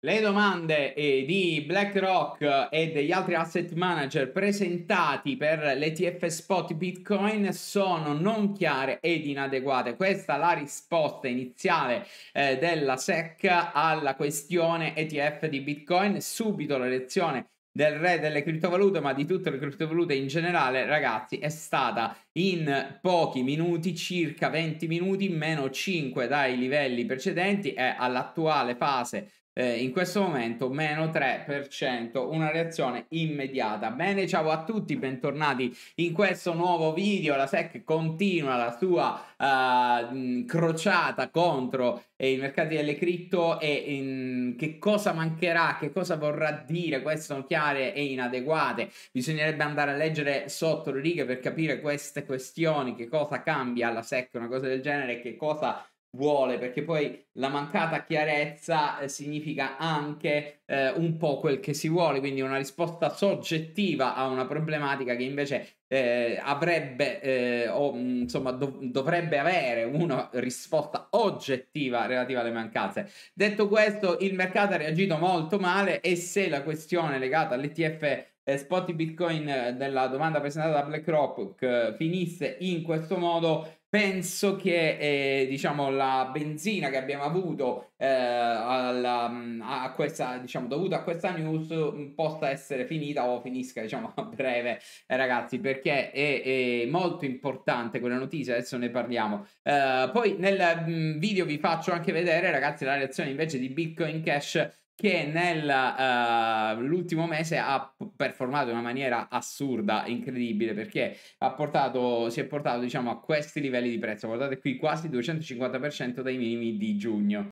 Le domande eh, di BlackRock eh, e degli altri asset manager presentati per l'ETF spot Bitcoin sono non chiare ed inadeguate. Questa è la risposta iniziale eh, della SEC alla questione ETF di Bitcoin. Subito la lezione del re delle criptovalute, ma di tutte le criptovalute in generale, ragazzi, è stata in pochi minuti, circa 20 minuti, meno 5 dai livelli precedenti, e all'attuale fase eh, in questo momento meno 3%, una reazione immediata. Bene, ciao a tutti, bentornati in questo nuovo video. La SEC continua la sua uh, crociata contro eh, i mercati delle cripto e in, che cosa mancherà, che cosa vorrà dire, queste sono chiare e inadeguate. Bisognerebbe andare a leggere sotto le righe per capire queste questioni, che cosa cambia la SEC, una cosa del genere, che cosa vuole, perché poi la mancata chiarezza eh, significa anche eh, un po' quel che si vuole, quindi una risposta soggettiva a una problematica che invece eh, avrebbe eh, o mm, insomma dov- dovrebbe avere una risposta oggettiva relativa alle mancanze. Detto questo, il mercato ha reagito molto male e se la questione legata all'ETF eh, spot Bitcoin eh, della domanda presentata da BlackRock finisse in questo modo, penso che eh, diciamo, la benzina che abbiamo avuto eh, alla, mm, a questa, diciamo, dovuta a questa news mm, possa essere finita o finisca diciamo, a breve, eh, ragazzi, perché è, è, molto importante quella notizia, adesso ne parliamo. Eh, poi nel mm, video vi faccio anche vedere, ragazzi, la reazione invece di Bitcoin Cash che nell'ultimo eh, uh, mese ha performato in una maniera assurda, incredibile, perché ha portato, si è portato diciamo, a questi livelli di prezzo. Guardate qui, quasi 250% dai minimi di giugno.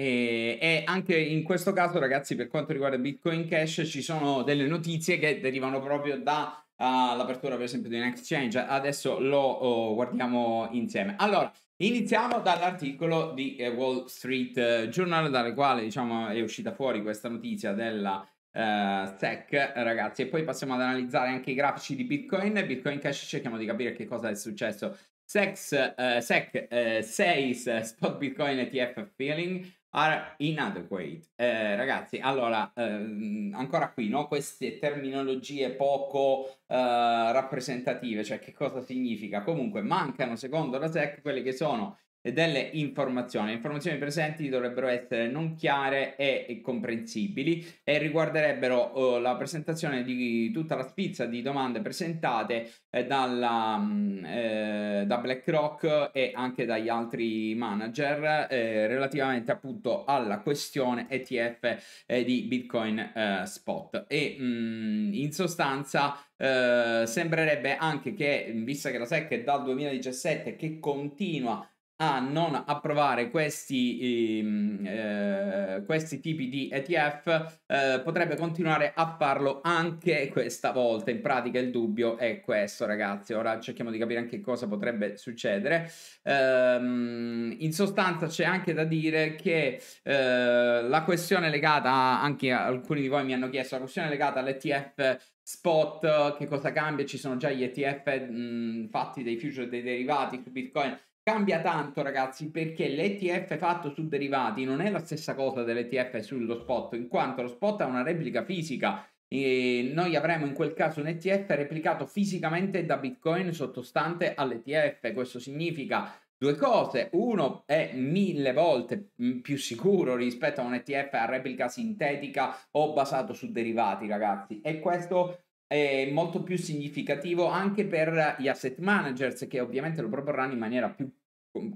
E, e, anche in questo caso, ragazzi, per quanto riguarda Bitcoin Cash, ci sono delle notizie che derivano proprio dall'apertura, eh, uh, per esempio, di un exchange. Adesso lo oh, guardiamo insieme. Allora, Iniziamo dall'articolo di eh, Wall Street Journal, eh, dal quale diciamo, è uscita fuori questa notizia della eh, SEC, ragazzi, e poi passiamo ad analizzare anche i grafici di Bitcoin. Bitcoin Cash cerchiamo di capire che cosa è successo. SEC, eh, SEC eh, 6 Spot Bitcoin ETF Feeling are inadequate. Eh, ragazzi, allora, ehm, ancora qui, no? Queste terminologie poco eh, rappresentative, cioè che cosa significa? Comunque mancano, secondo la SEC, quelle che sono e delle informazioni. Le informazioni presenti dovrebbero essere non chiare e comprensibili e riguarderebbero eh, la presentazione di tutta la spizza di domande presentate eh, dalla, mm, eh, da BlackRock e anche dagli altri manager eh, relativamente appunto alla questione ETF eh, di Bitcoin eh, Spot. E mh, mm, in sostanza sembrerebbe anche che, mm, vista che la SEC è dal 2017 che continua a non approvare questi, ehm, eh, questi tipi di ETF eh, potrebbe continuare a farlo anche questa volta in pratica il dubbio è questo ragazzi ora cerchiamo di capire anche cosa potrebbe succedere ehm, in sostanza c'è anche da dire che eh, la questione legata a, anche alcuni di voi mi hanno chiesto la questione legata all'ETF spot che cosa cambia ci sono già gli ETF mh, mm, fatti dei future dei derivati su bitcoin Cambia tanto ragazzi perché l'ETF fatto su derivati non è la stessa cosa dell'ETF sullo spot, in quanto lo spot ha una replica fisica e noi avremo in quel caso un ETF replicato fisicamente da Bitcoin sottostante all'ETF. Questo significa due cose. Uno è mille volte più sicuro rispetto a un ETF a replica sintetica o basato su derivati, ragazzi. E questo è molto più significativo anche per gli asset managers che ovviamente lo proporranno in maniera più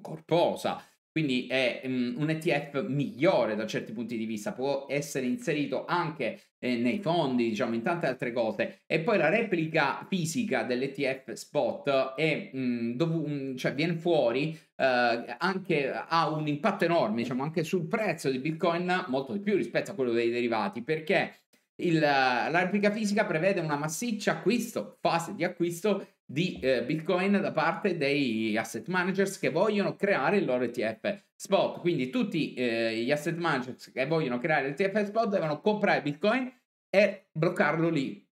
corposa. Quindi è mm, un ETF migliore da certi punti di vista, può essere inserito anche eh, nei fondi, diciamo, in tante altre cose. E poi la replica fisica dell'ETF spot è, mm, mm, cioè viene fuori, uh, anche, ha un impatto enorme, diciamo, anche sul prezzo di Bitcoin, molto di più rispetto a quello dei derivati, perché il, replica fisica prevede una massiccia acquisto, fase di acquisto di eh, Bitcoin da parte dei asset managers che vogliono creare il loro ETF spot. Quindi tutti eh, gli asset managers che vogliono creare il l'ETF spot devono comprare Bitcoin e bloccarlo lì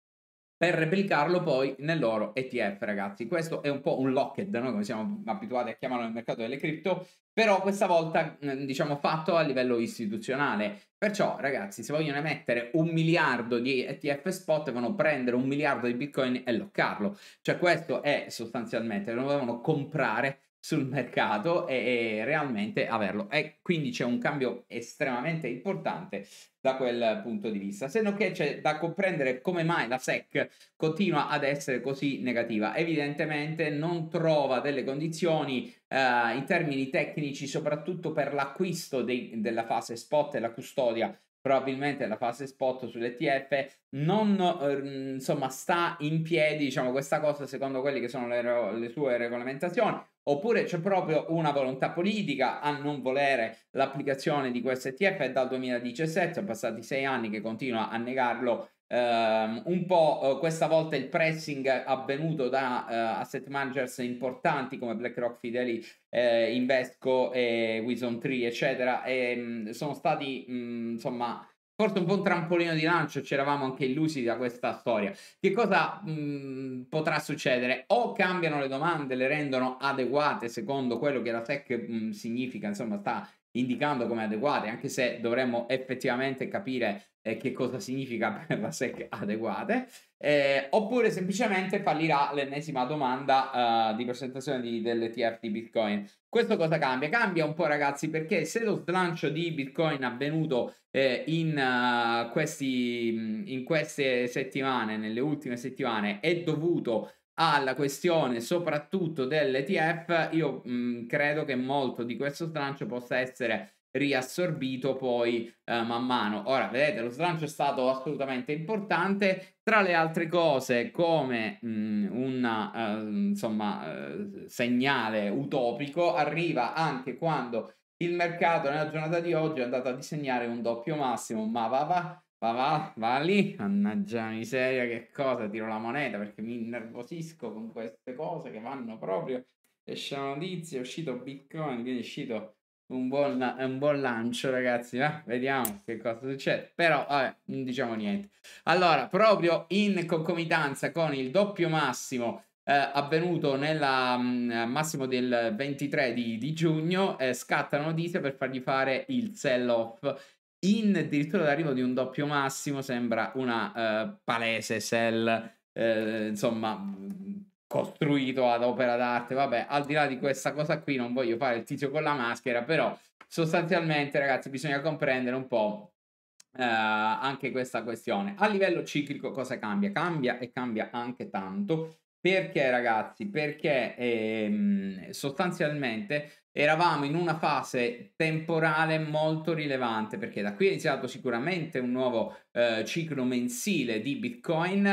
per replicarlo poi nel loro ETF, ragazzi. Questo è un po' un locked, no? come siamo abituati a chiamarlo nel mercato delle cripto, però questa volta mm, diciamo fatto a livello istituzionale. Perciò, ragazzi, se vogliono emettere un miliardo di ETF spot, devono prendere un miliardo di bitcoin e loccarlo. Cioè, questo è sostanzialmente, lo devono comprare sul mercato e, e realmente averlo. E quindi c'è un cambio estremamente importante da quel punto di vista. Se non che c'è da comprendere come mai la SEC continua ad essere così negativa. Evidentemente non trova delle condizioni eh, in termini tecnici, soprattutto per l'acquisto dei, della fase spot e la custodia probabilmente la fase spot sull'ETF non eh, insomma sta in piedi diciamo questa cosa secondo quelle che sono le, le sue regolamentazioni oppure c'è proprio una volontà politica a non volere l'applicazione di questo ETF è dal 2017 sono passati sei anni che continua a negarlo Um, un po' uh, questa volta il pressing avvenuto da uh, asset managers importanti come BlackRock, Fideli, eh, Invesco, e Wison 3, eccetera, e, ehm, mh, sono stati mh, mm, insomma forse un po' un trampolino di lancio, c'eravamo anche illusi da questa storia. Che cosa mh, mm, potrà succedere? O cambiano le domande, le rendono adeguate secondo quello che la SEC mh, mm, significa, insomma, sta indicando come adeguate, anche se dovremmo effettivamente capire eh, che cosa significa per la SEC adeguate, eh, oppure semplicemente fallirà l'ennesima domanda eh, di presentazione di, dell'ETF di Bitcoin. Questo cosa cambia? Cambia un po' ragazzi perché se lo slancio di Bitcoin avvenuto eh, in, uh, questi, mm, in queste settimane, nelle ultime settimane, è dovuto alla questione soprattutto dell'ETF, io mh, mhmm, credo che molto di questo slancio possa essere riassorbito poi eh, man mano. Ora, vedete, lo slancio è stato assolutamente importante, tra le altre cose come mhmm, un uh, insomma, uh, segnale utopico arriva anche quando il mercato nella giornata di oggi è andato a disegnare un doppio massimo, ma va va Va, va, va lì, mannaggia miseria, che cosa, tiro la moneta perché mi innervosisco con queste cose che vanno proprio. Esce la notizia, è uscito Bitcoin, quindi è uscito un buon, un buon lancio, ragazzi. Eh? Vediamo che cosa succede. Però, vabbè, non diciamo niente. Allora, proprio in concomitanza con il doppio massimo eh, avvenuto nel mm, massimo del 23 di, di giugno, eh, scatta la notizia per fargli fare il sell-off in addirittura l'arrivo di un doppio massimo sembra una uh, palese sell, uh, eh, insomma, costruito ad opera d'arte. Vabbè, al di là di questa cosa qui, non voglio fare il tizio con la maschera, però sostanzialmente, ragazzi, bisogna comprendere un po'. Uh, anche questa questione a livello ciclico cosa cambia cambia e cambia anche tanto perché ragazzi? Perché ehm, sostanzialmente eravamo in una fase temporale molto rilevante perché da qui è iniziato sicuramente un nuovo eh, ciclo mensile di Bitcoin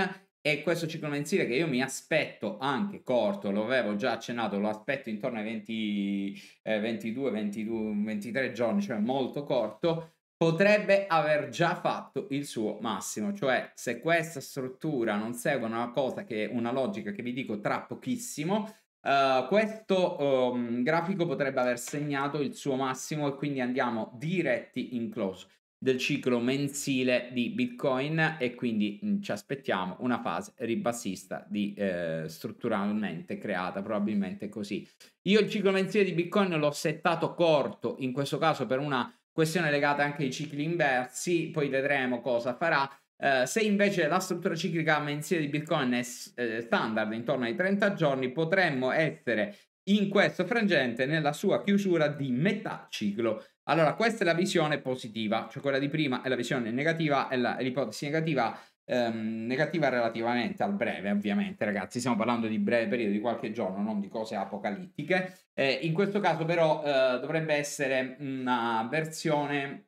e questo ciclo mensile che io mi aspetto anche corto, lo avevo già accennato, lo aspetto intorno ai 20, eh, 22, 22, 23 giorni, cioè molto corto, potrebbe aver già fatto il suo massimo, cioè se questa struttura non segue una cosa che una logica che vi dico tra pochissimo, Uh, questo um, grafico potrebbe aver segnato il suo massimo e quindi andiamo diretti in close del ciclo mensile di Bitcoin e quindi mh, mm, ci aspettiamo una fase ribassista di, eh, strutturalmente creata probabilmente così. Io il ciclo mensile di Bitcoin l'ho settato corto in questo caso per una questione legata anche ai cicli inversi, poi vedremo cosa farà. Eh, se invece la struttura ciclica mensile di Bitcoin è eh, standard intorno ai 30 giorni, potremmo essere in questo frangente nella sua chiusura di metà ciclo. Allora, questa è la visione positiva, cioè quella di prima è la visione negativa, è l'ipotesi negativa Ehm, negativa relativamente al breve, ovviamente, ragazzi, stiamo parlando di breve periodo, di qualche giorno, non di cose apocalittiche. Eh, in questo caso, però, eh, dovrebbe essere una versione,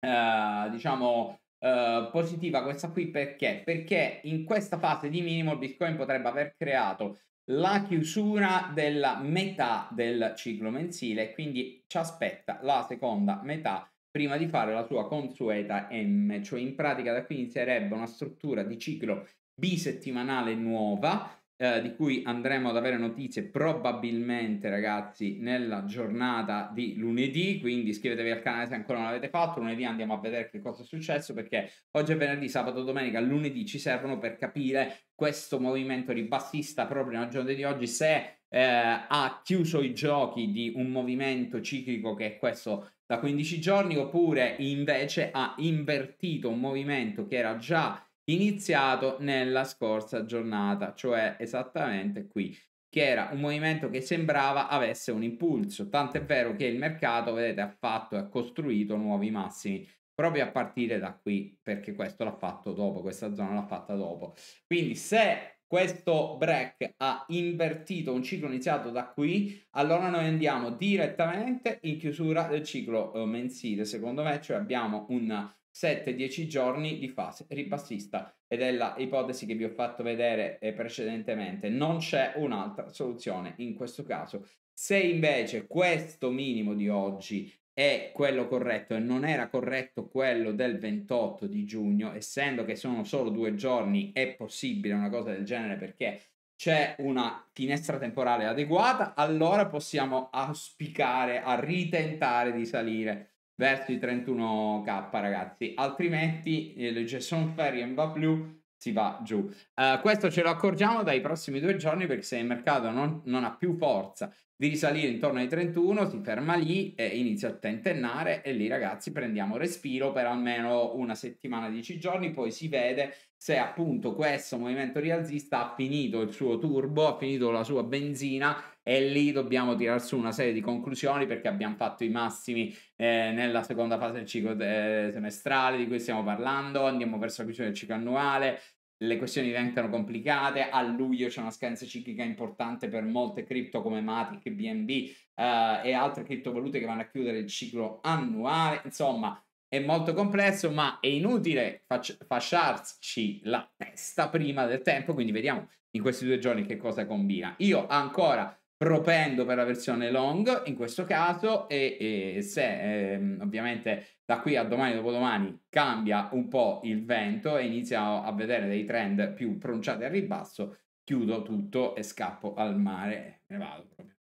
eh, diciamo, eh, positiva questa qui perché? Perché in questa fase di minimo Bitcoin potrebbe aver creato la chiusura della metà del ciclo mensile, quindi ci aspetta la seconda metà prima di fare la sua consueta M, cioè in pratica da qui inizierebbe una struttura di ciclo bisettimanale nuova eh, di cui andremo ad avere notizie probabilmente ragazzi nella giornata di lunedì quindi iscrivetevi al canale se ancora non l'avete fatto lunedì andiamo a vedere che cosa è successo perché oggi è venerdì, sabato, domenica, lunedì ci servono per capire questo movimento ribassista proprio nella giornata di oggi se eh, ha chiuso i giochi di un movimento ciclico che è questo da 15 giorni oppure invece ha invertito un movimento che era già iniziato nella scorsa giornata, cioè esattamente qui, che era un movimento che sembrava avesse un impulso, tant'è vero che il mercato, vedete, ha fatto e ha costruito nuovi massimi proprio a partire da qui, perché questo l'ha fatto dopo, questa zona l'ha fatta dopo. Quindi se questo break ha invertito un ciclo iniziato da qui, allora noi andiamo direttamente in chiusura del ciclo eh, mensile, secondo me, cioè abbiamo un 7-10 giorni di fase ribassista ed è la ipotesi che vi ho fatto vedere eh, precedentemente, non c'è un'altra soluzione in questo caso. Se invece questo minimo di oggi è quello corretto e non era corretto quello del 28 di giugno, essendo che sono solo due giorni, è possibile una cosa del genere perché c'è una finestra temporale adeguata, allora possiamo auspicare a ritentare di salire verso i 31k ragazzi altrimenti il eh, Jason Ferry va più si va giù. Uh, questo ce lo accorgiamo dai prossimi due giorni perché se il mercato non, non, ha più forza di risalire intorno ai 31 si ferma lì e inizia a tentennare e lì ragazzi prendiamo respiro per almeno una settimana, dieci giorni, poi si vede se appunto questo movimento rialzista ha finito il suo turbo, ha finito la sua benzina e lì dobbiamo tirar su una serie di conclusioni perché abbiamo fatto i massimi eh, nella seconda fase del ciclo de- eh, semestrale di cui stiamo parlando, andiamo verso la chiusura del ciclo annuale, le questioni diventano complicate, a luglio c'è una scadenza ciclica importante per molte cripto come Matic, BNB eh, e altre criptovalute che vanno a chiudere il ciclo annuale, insomma è molto complesso ma è inutile fac- fasciarci la testa prima del tempo, quindi vediamo in questi due giorni che cosa combina. Io ancora propendo per la versione long in questo caso e, e se eh, ovviamente da qui a domani dopodomani cambia un po' il vento e iniziamo a vedere dei trend più pronunciati al ribasso, chiudo tutto e scappo al mare, me ne vado proprio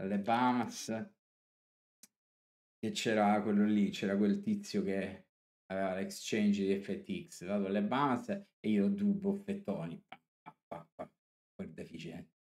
alle Bahamas e c'era quello lì, c'era quel tizio che aveva l'exchange di FTX, vado alle Bahamas e io due boffettoni quel deficiente.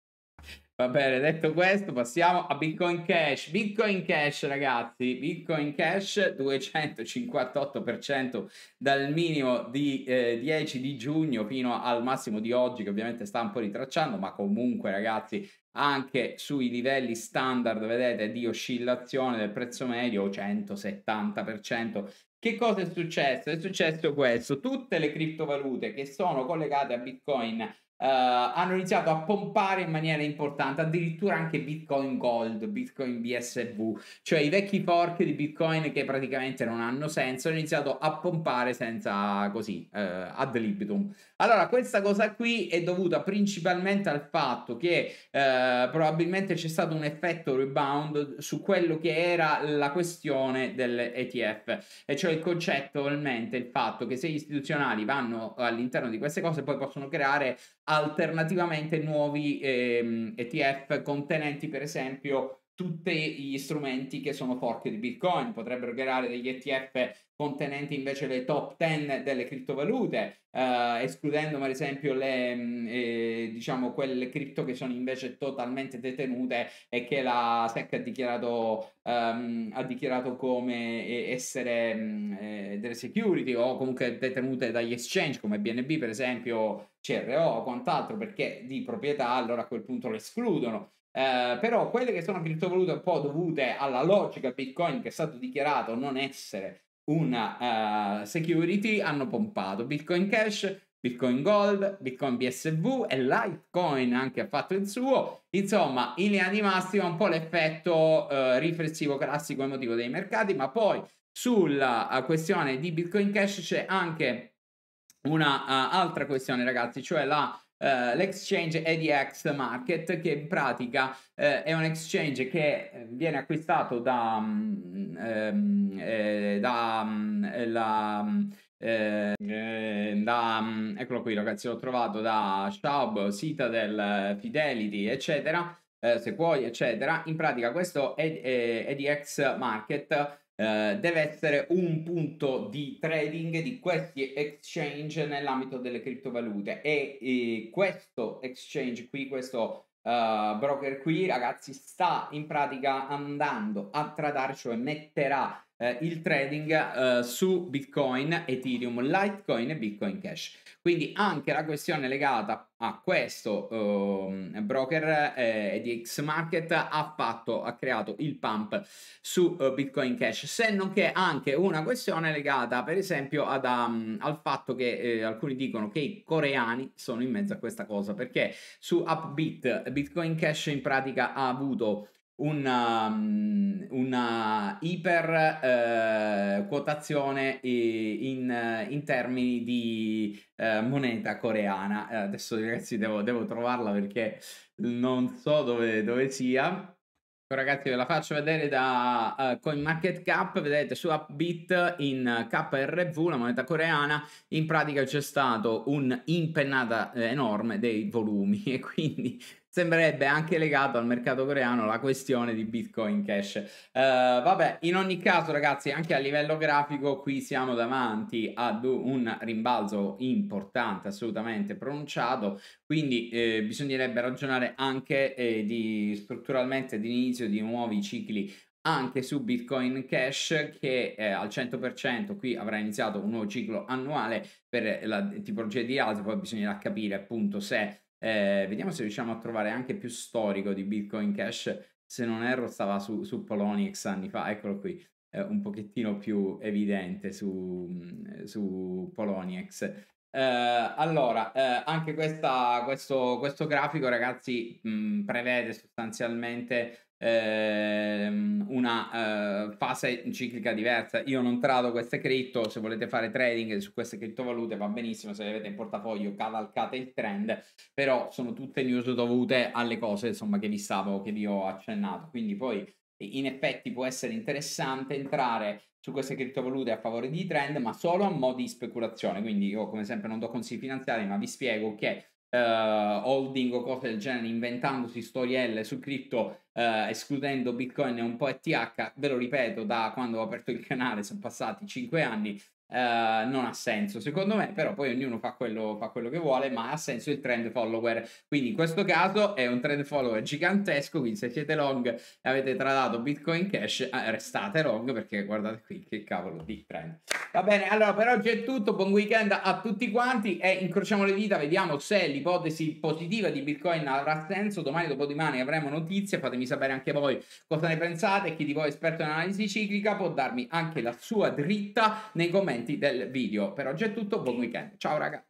Va bene, detto questo, passiamo a Bitcoin Cash. Bitcoin Cash, ragazzi, Bitcoin Cash 258% dal minimo di eh, 10 di giugno fino al massimo di oggi, che ovviamente sta un po' ritracciando, ma comunque, ragazzi, anche sui livelli standard, vedete, di oscillazione del prezzo medio 170%. Che cosa è successo? È successo questo, tutte le criptovalute che sono collegate a Bitcoin eh, hanno iniziato a pompare in maniera importante addirittura anche Bitcoin Gold, Bitcoin BSV, cioè i vecchi fork di Bitcoin che praticamente non hanno senso, hanno iniziato a pompare senza così uh, ad libitum. Allora, questa cosa qui è dovuta principalmente al fatto che uh, probabilmente c'è stato un effetto rebound su quello che era la questione dell'ETF, e cioè il concetto in il fatto che se gli istituzionali vanno all'interno di queste cose poi possono creare alternativamente nuovi ehm, ETF contenenti per esempio tutti gli strumenti che sono fork di Bitcoin, potrebbero creare degli ETF contenenti invece le top 10 delle criptovalute, eh, escludendo per esempio le, mm, eh, diciamo, quelle cripto che sono invece totalmente detenute e che la SEC ha dichiarato, ehm, ha dichiarato come eh, essere mm, eh, delle security o comunque detenute dagli exchange come BNB per esempio, CRO o quant'altro, perché di proprietà allora a quel punto le escludono. Eh, però quelle che sono criptovalute un po' dovute alla logica Bitcoin che è stato dichiarato non essere una uh, security hanno pompato Bitcoin Cash, Bitcoin Gold, Bitcoin BSV e Litecoin anche ha fatto il suo. Insomma, in linea di massima un po' l'effetto uh, riflessivo classico emotivo dei mercati, ma poi sulla uh, questione di Bitcoin Cash c'è anche un'altra altra questione, ragazzi, cioè la eh, l'exchange ADX Market, che in pratica uh, è un exchange che eh, viene acquistato da, um, um, eh, da, um, la, mm, eh, da eccolo qui ragazzi l'ho trovato da Schaub, Citadel, Fidelity eccetera, eh, Sequoia eccetera in pratica questo ADX Market eh, deve essere un punto di trading di questi exchange nell'ambito delle criptovalute e, e questo exchange qui, questo uh, broker qui, ragazzi, sta in pratica andando a tradare, cioè metterà eh, il trading eh, su Bitcoin, Ethereum, Litecoin e Bitcoin Cash. Quindi anche la questione legata a questo eh, broker eh, di X Market ha, fatto, ha creato il pump su eh, Bitcoin Cash, se non che anche una questione legata per esempio ad, um, al fatto che eh, alcuni dicono che i coreani sono in mezzo a questa cosa perché su Upbit Bitcoin Cash in pratica ha avuto una, mm, una iper eh, quotazione in, in, termini di eh, moneta coreana. Eh, adesso ragazzi devo, devo, trovarla perché non so dove, dove sia. Ragazzi, ve la faccio vedere da uh, CoinMarketCap. Vedete su Upbit in KRV, la moneta coreana. In pratica c'è stato un'impennata eh, enorme dei volumi e quindi sembrerebbe anche legato al mercato coreano la questione di Bitcoin Cash. Uh, vabbè, in ogni caso, ragazzi, anche a livello grafico, qui siamo davanti ad un rimbalzo importante, assolutamente pronunciato. Quindi eh, bisognerebbe ragionare anche eh, di, strutturalmente di inizio di nuovi cicli anche su Bitcoin Cash che eh, al 100% qui avrà iniziato un nuovo ciclo annuale per la tipologia di alzo, poi bisognerà capire appunto se eh, vediamo se riusciamo a trovare anche più storico di Bitcoin Cash. Se non erro, stava su, su Poloniex anni fa, eccolo qui, eh, un pochettino più evidente su, mm, su Poloniex. Eh, allora, eh, anche questa, questo, questo, grafico, ragazzi, mh, mm, prevede sostanzialmente ehm, una eh, fase ciclica diversa. Io non trado queste cripto, se volete fare trading su queste criptovalute va benissimo, se le avete in portafoglio cavalcate il trend, però sono tutte news dovute alle cose insomma, che vi stavo, che vi ho accennato. Quindi poi in effetti può essere interessante entrare su queste criptovalute a favore di trend, ma solo a modi di speculazione. Quindi io come sempre non do consigli finanziari, ma vi spiego che uh, holding o cose del genere, inventandosi storielle su cripto, uh, escludendo Bitcoin e un po' ETH, ve lo ripeto, da quando ho aperto il canale sono passati 5 anni, eh, non ha senso secondo me, però poi ognuno fa quello, fa quello, che vuole, ma ha senso il trend follower. Quindi in questo caso è un trend follower gigantesco, quindi se siete long e avete tradato Bitcoin Cash, eh, restate long perché guardate qui che cavolo di trend. Va bene, allora per oggi è tutto, buon weekend a tutti quanti e incrociamo le dita, vediamo se l'ipotesi positiva di Bitcoin avrà senso, domani dopodomani avremo notizie, fatemi sapere anche voi cosa ne pensate, chi di voi è esperto in analisi ciclica può darmi anche la sua dritta nei commenti commenti del video. Per oggi è tutto, buon weekend. Ciao raga!